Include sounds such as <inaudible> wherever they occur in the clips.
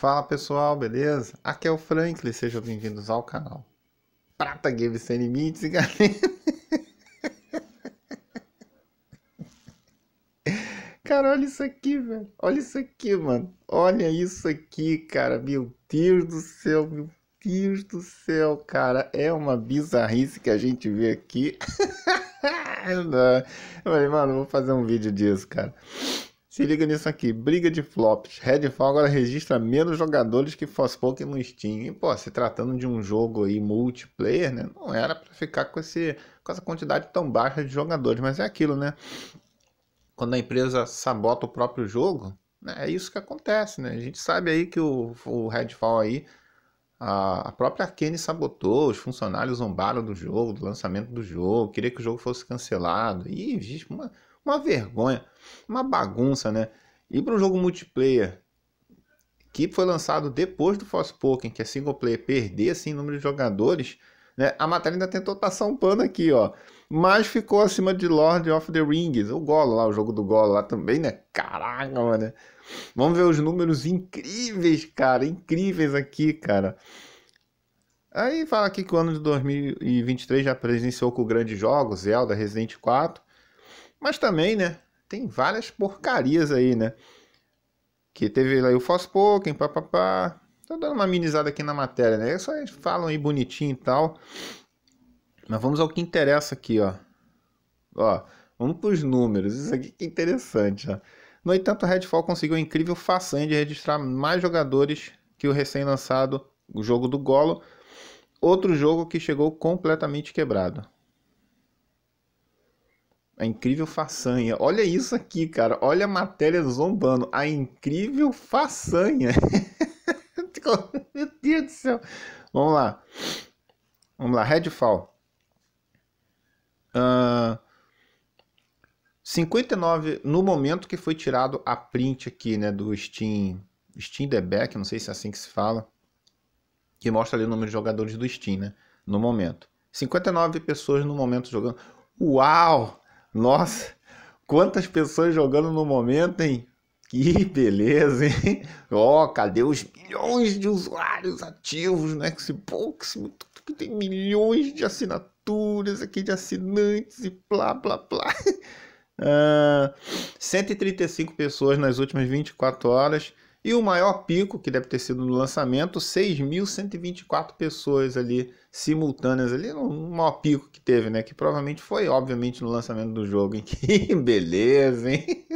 Fala pessoal, beleza? Aqui é o Franklin, sejam bem-vindos ao canal Prata Games Sem Limites e galera. <laughs> Cara, olha isso aqui, velho. Olha isso aqui, mano. Olha isso aqui, cara. Meu Deus do céu, meu Deus do céu, cara. É uma bizarrice que a gente vê aqui. <laughs> Eu falei, mano, vou fazer um vídeo disso, cara. Se liga nisso aqui, briga de flops. Redfall agora registra menos jogadores que Forspoken no Steam. E, pô, se tratando de um jogo aí multiplayer, né? Não era para ficar com, esse, com essa quantidade tão baixa de jogadores, mas é aquilo, né? Quando a empresa sabota o próprio jogo, né? é isso que acontece, né? A gente sabe aí que o, o Redfall aí, a, a própria kenny sabotou, os funcionários zombaram do jogo, do lançamento do jogo, queria que o jogo fosse cancelado. E existe uma uma vergonha, uma bagunça, né? E para um jogo multiplayer que foi lançado depois do Forspoken, que é single player, perder assim número de jogadores, né? A matéria ainda tentou passar um pano aqui, ó. Mas ficou acima de Lord of the Rings, o Golo lá, o jogo do Golo lá também, né? Caraca, mano. Vamos ver os números incríveis, cara, incríveis aqui, cara. Aí fala aqui que o ano de 2023 já presenciou com grandes jogos, Zelda, Resident 4, mas também, né? Tem várias porcarias aí, né? Que teve lá o Fospoken, papapá. Tô dando uma amenizada aqui na matéria, né? Só eles falam aí bonitinho e tal. Mas vamos ao que interessa aqui, ó. Ó, vamos pros números. Isso aqui que é interessante, ó. No entanto, a Redfall conseguiu a incrível façanha de registrar mais jogadores que o recém-lançado jogo do Golo, outro jogo que chegou completamente quebrado. A incrível façanha. Olha isso aqui, cara. Olha a matéria zombando. A incrível façanha. <laughs> Meu Deus do céu. Vamos lá. Vamos lá. Redfall. Uh, ah, 59 no momento que foi tirado a print aqui, né, do Steam, Steam The Back, não sei se é assim que se fala, que mostra ali o número de jogadores do Steam, né, no momento. 59 pessoas no momento jogando. Uau! Nossa, quantas pessoas jogando no momento, hein? Que beleza, hein? <laughs> Ó, oh, cadê os milhões de usuários ativos no né? Xbox? Que tem milhões de assinaturas aqui de assinantes e blá blá blá. Uh, <laughs> ah, 135 pessoas nas últimas 24 horas. E o maior pico, que deve ter sido no lançamento, 6.124 pessoas ali simultâneas ali, no maior pico que teve, né? Que provavelmente foi, obviamente, no lançamento do jogo. Hein? <laughs> Que beleza, hein?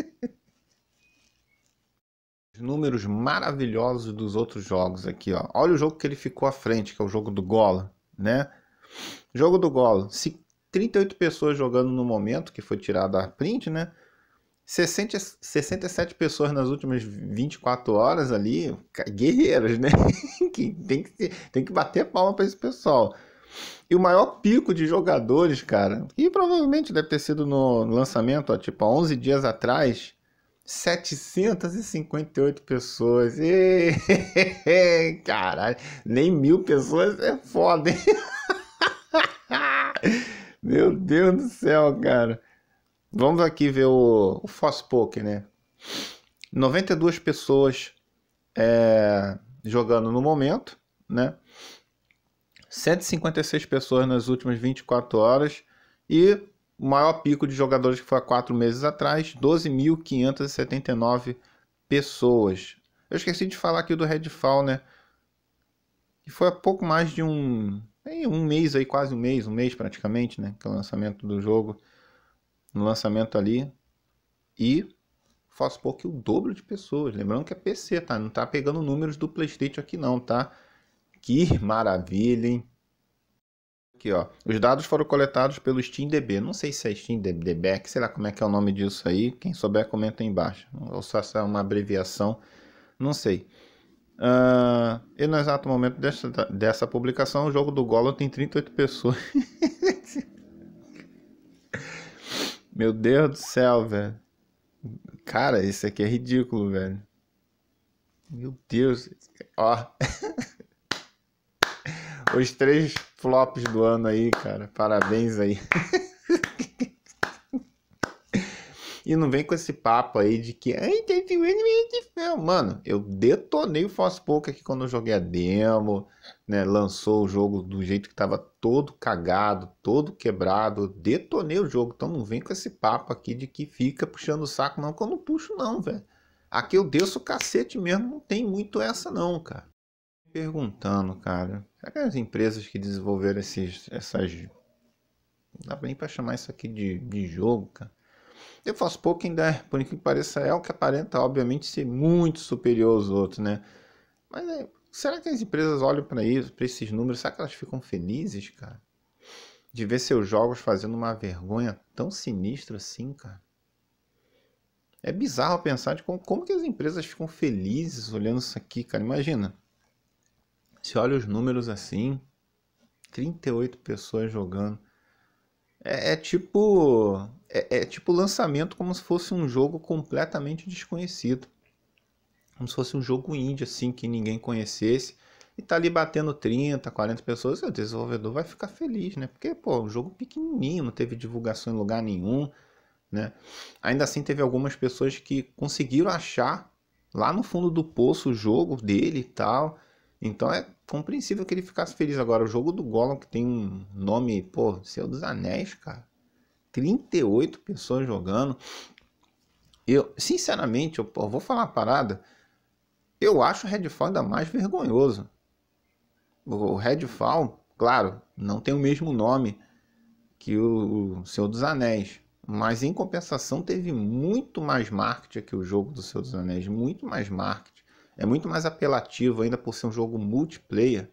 Os números maravilhosos dos outros jogos aqui, ó. Olha o jogo que ele ficou à frente, que é o jogo do Gola, né? Jogo do Gola. Se 38 pessoas jogando no momento, que foi tirada a print, né? 60, 67 pessoas nas últimas 24 horas ali, guerreiras, né? <laughs> que tem, que tem que bater palma para esse pessoal. E o maior pico de jogadores, cara, e provavelmente deve ter sido no lançamento, ó, tipo, há 11 dias atrás, 758 pessoas. E... <laughs> Caralho, nem mil pessoas é foda, hein? <laughs> Meu Deus do céu, cara. Vamos aqui ver o, o Fosspoke, né? 92 pessoas é, jogando no momento, né? 156 pessoas nas últimas 24 horas e o maior pico de jogadores que foi há 4 meses atrás, 12.579 pessoas. Eu esqueci de falar aqui do Redfall, né? E foi há pouco mais de um, um mês aí, quase um mês, um mês praticamente, né? Que é o lançamento do jogo no lançamento ali e faço pouco que o dobro de pessoas. Lembrando que é PC, tá? Não tá pegando números do PlayStation aqui não, tá? Que maravilha, hein? Aqui, ó. Os dados foram coletados pelo SteamDB. Não sei se é SteamDB, sei lá como é que é o nome disso aí. Quem souber, comenta aí embaixo. Ou só se é uma abreviação, não sei. Uh, e no exato momento dessa, dessa publicação, o jogo do Golo tem 38 pessoas. <laughs> Meu Deus do céu, velho. Cara, isso aqui é ridículo, velho. Meu Deus. Ó. <laughs> Os três flops do ano aí, cara. Parabéns aí. <laughs> E não vem com esse papo aí de que. Ai, teve um anime de Mano, eu detonei o Forspoken aqui quando eu joguei a demo, né? Lançou o jogo do jeito que tava todo cagado, todo quebrado. Detonei o jogo. Então não vem com esse papo aqui de que fica puxando o saco, não, que eu não puxo, não, velho. Aqui eu desço o cacete mesmo, não tem muito essa, não, cara. Perguntando, cara. Será que as empresas que desenvolveram esses, essas não dá nem pra chamar isso aqui de, de jogo, cara. Eu faço pouco ainda, é, por incrível que pareça, é o que aparenta, obviamente, ser muito superior aos outros, né? Mas é, será que as empresas olham para isso, para esses números? Será que elas ficam felizes, cara? De ver seus jogos fazendo uma vergonha tão sinistra assim, cara? É bizarro pensar de como, como que as empresas ficam felizes olhando isso aqui, cara. Imagina. Se olha os números assim, 38 pessoas jogando. É, é tipo. É, é tipo lançamento como se fosse um jogo completamente desconhecido. Como se fosse um jogo indie, assim, que ninguém conhecesse. E tá ali batendo 30, 40 pessoas. O desenvolvedor vai ficar feliz, né? Porque, pô, um jogo pequenininho, não teve divulgação em lugar nenhum. Né? Ainda assim, teve algumas pessoas que conseguiram achar lá no fundo do poço o jogo dele e tal. Então é compreensível que ele ficasse feliz. Agora, o jogo do Gollum, que tem um nome, pô, Seu dos Anéis, cara. 38 pessoas jogando. Eu, sinceramente, eu, eu vou falar uma parada. Eu acho o Redfall ainda mais vergonhoso. O Redfall, claro, não tem o mesmo nome que o, o Senhor dos Anéis. Mas em compensação teve muito mais marketing que o jogo do Senhor dos Anéis, muito mais marketing. É muito mais apelativo ainda por ser um jogo multiplayer,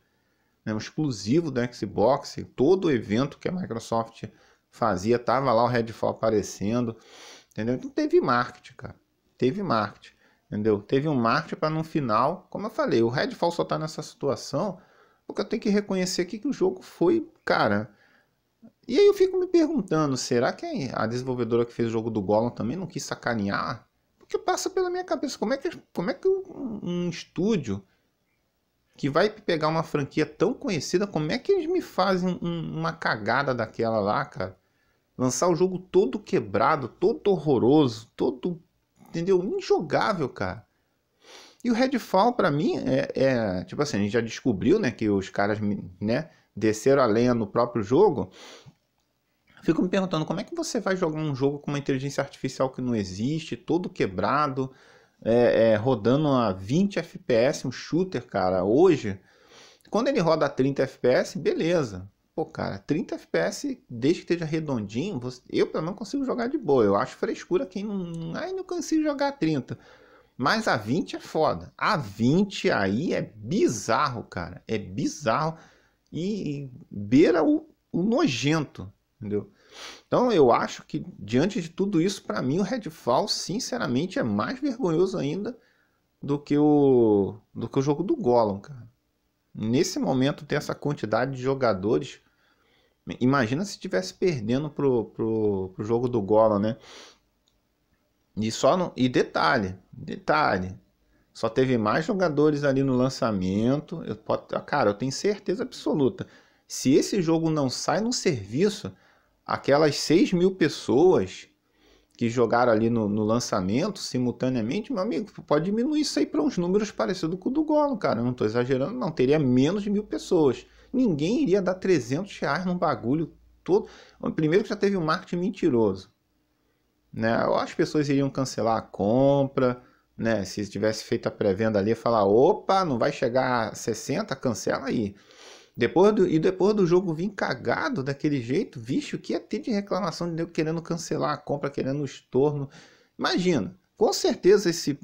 né, um exclusivo do Xbox. Todo o evento que a Microsoft fazia, tava lá o Redfall aparecendo, entendeu? Então teve marketing, cara. Teve marketing, entendeu? Teve um marketing para no final, como eu falei, o Redfall só tá nessa situação porque eu tenho que reconhecer aqui que o jogo foi, cara. E aí eu fico me perguntando, será que a desenvolvedora que fez o jogo do Gollum também não quis sacanear que passa pela minha cabeça? Como é que, como é que um, um estúdio que vai pegar uma franquia tão conhecida, como é que eles me fazem um, uma cagada daquela lá, cara? Lançar o jogo todo quebrado, todo horroroso, todo, entendeu? Injogável, cara. E o Redfall, para mim, é, é, Tipo assim, a gente já descobriu, né? Que os caras, né? Desceram a lenha no próprio jogo. Fico me perguntando como é que você vai jogar um jogo com uma inteligência artificial que não existe, todo quebrado, é, é, rodando a 20 FPS, um shooter, cara, hoje. Quando ele roda a 30 FPS, beleza. Pô, cara, 30 FPS, desde que esteja redondinho, você, eu pelo menos consigo jogar de boa. Eu acho frescura quem não. Ai, não consigo jogar a 30. Mas a 20 é foda. A 20 aí é bizarro, cara. É bizarro. E, e beira o, o nojento entendeu? Então eu acho que diante de tudo isso, para mim o Redfall, sinceramente, é mais vergonhoso ainda do que o do que o jogo do Gollum, cara. Nesse momento tem essa quantidade de jogadores. Imagina se estivesse perdendo pro, pro, pro, jogo do Gollum, né? E só no, e detalhe, detalhe, só teve mais jogadores ali no lançamento. Eu, cara, eu tenho certeza absoluta. Se esse jogo não sai no serviço, aquelas 6 mil pessoas que jogaram ali no, no, lançamento simultaneamente, meu amigo, pode diminuir isso aí para uns números parecidos com o do Golo, cara. Eu não estou exagerando, não. Teria menos de mil pessoas. Ninguém iria dar 300 reais num bagulho todo. Primeiro que já teve um marketing mentiroso. Né? Ou as pessoas iriam cancelar a compra, né? Se tivesse feito a pré-venda ali, falar: opa, não vai chegar a 60, cancela aí. Depois do, e depois do jogo vir cagado daquele jeito, vixe, o que ia é ter de reclamação de nego querendo cancelar a compra, querendo o estorno. Imagina, com certeza esse.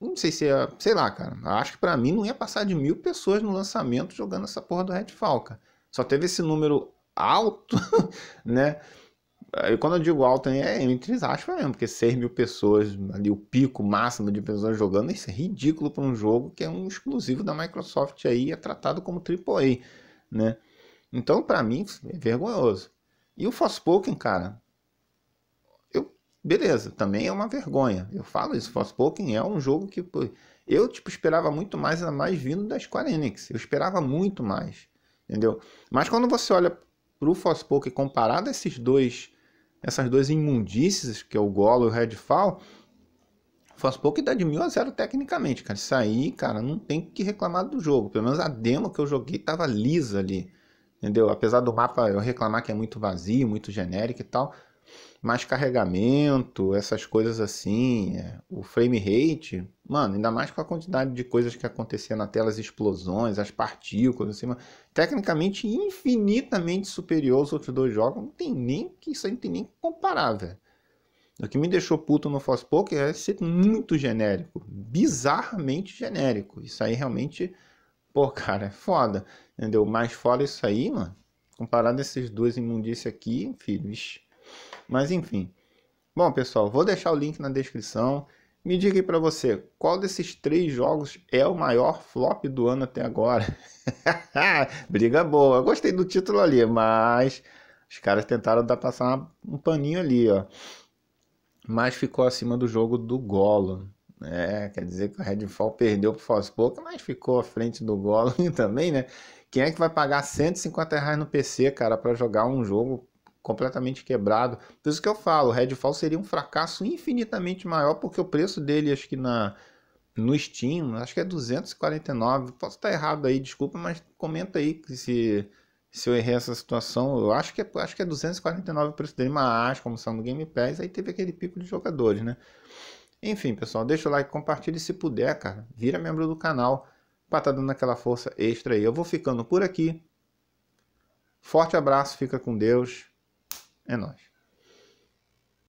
Não sei se é. Sei lá, cara. Acho que para mim não ia passar de mil pessoas no lançamento jogando essa porra do Red Falca Só teve esse número alto, <laughs> né? quando eu digo alto, é entre aspas mesmo, porque 6 mil pessoas, ali o pico máximo de pessoas jogando, isso é ridículo para um jogo que é um exclusivo da Microsoft aí, é tratado como AAA, né? Então, para mim, é vergonhoso. E o Forspoken, cara, eu, beleza, também é uma vergonha. Eu falo isso, Forspoken é um jogo que pô, eu, tipo, esperava muito mais, ainda mais vindo da Square Enix. Eu esperava muito mais, entendeu? Mas quando você olha pro Forspoken comparado a esses dois essas duas imundícies, que é o Golo e o Redfall, pouco e dá de 1000 a 0 tecnicamente, cara. Isso aí, cara, não tem que reclamar do jogo. Pelo menos a demo que eu joguei tava lisa ali, entendeu? Apesar do mapa eu reclamar que é muito vazio, muito genérico e tal, mais carregamento, essas coisas assim, é, o frame rate, mano, ainda mais com a quantidade de coisas que acontecia na tela, as explosões, as partículas, assim, mano, tecnicamente infinitamente superior aos outros dois jogos, não tem nem que isso aí não tem nem que comparar, velho. O que me deixou puto no Force Poker é ser muito genérico, bizarramente genérico. Isso aí realmente, pô, cara, é foda, entendeu? mais fora isso aí, mano, comparado a esses dois imundícias aqui, filho, vixi, mas enfim. Bom, pessoal, vou deixar o link na descrição. Me diga aí para você, qual desses três jogos é o maior flop do ano até agora? <laughs> Briga boa. Eu gostei do título ali, mas os caras tentaram dar passar um paninho ali, ó. Mas ficou acima do jogo do Golo, É, quer dizer que o Redfall perdeu pro Forspoken, mas ficou à frente do Golo <laughs> também, né? Quem é que vai pagar 150 reais no PC, cara, para jogar um jogo completamente quebrado. Por isso que eu falo, o Redfall seria um fracasso infinitamente maior, porque o preço dele, acho que na no Steam, acho que é 249. Posso estar errado aí, desculpa, mas comenta aí se, se eu errei essa situação. Eu acho que, é, acho que é 249 o preço dele, mas como são no Game Pass, aí teve aquele pico de jogadores, né? Enfim, pessoal, deixa o like, compartilha e se puder, cara, vira membro do canal para estar tá dando aquela força extra aí. Eu vou ficando por aqui. Forte abraço, fica com Deus. É nóis.